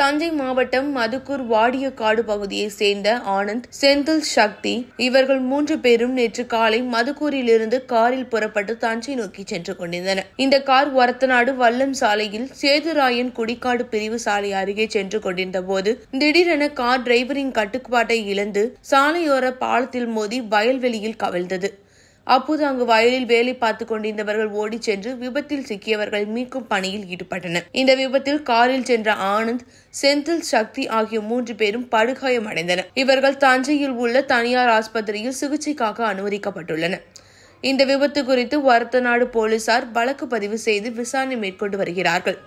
தஞ்சை மாவட்டம் மதுக்கூர் வாடியக்காடு பகுதியைச் சேர்ந்த ஆனந்த் செந்தில் சக்தி இவர்கள் மூன்று பேரும் நேற்று காலை மதுக்கூரிலிருந்து காரில் புறப்பட்டு தஞ்சை நோக்கி சென்று கொண்டிருந்தனர் இந்த கார் ஒரத்தநாடு வல்லம் சாலையில் சேதுராயன் குடிக்காடு பிரிவு சாலை அருகே சென்று கொண்டிருந்த போது திடீரென கார் டிரைவரின் கட்டுப்பாட்டை இழந்து சாலையோர பாலத்தில் மோதி வயல்வெளியில் கவிழ்ந்தது அப்போது அங்கு வயலில் வேலை பார்த்து கொண்டிருந்தவர்கள் ஓடிச் சென்று விபத்தில் சிக்கியவர்கள் மீட்கும் பணியில் ஈடுபட்டனர் இந்த விபத்தில் காரில் சென்ற ஆனந்த் செந்தில் சக்தி ஆகிய மூன்று பேரும் படுகாயம் அடைந்தனர் இவர்கள் தஞ்சையில் உள்ள தனியார் ஆஸ்பத்திரியில் சிகிச்சைக்காக அனுமதிக்கப்பட்டுள்ளனர் இந்த விபத்து குறித்து வரத்தநாடு போலீசார் வழக்கு பதிவு செய்து விசாரணை மேற்கொண்டு வருகிறார்கள்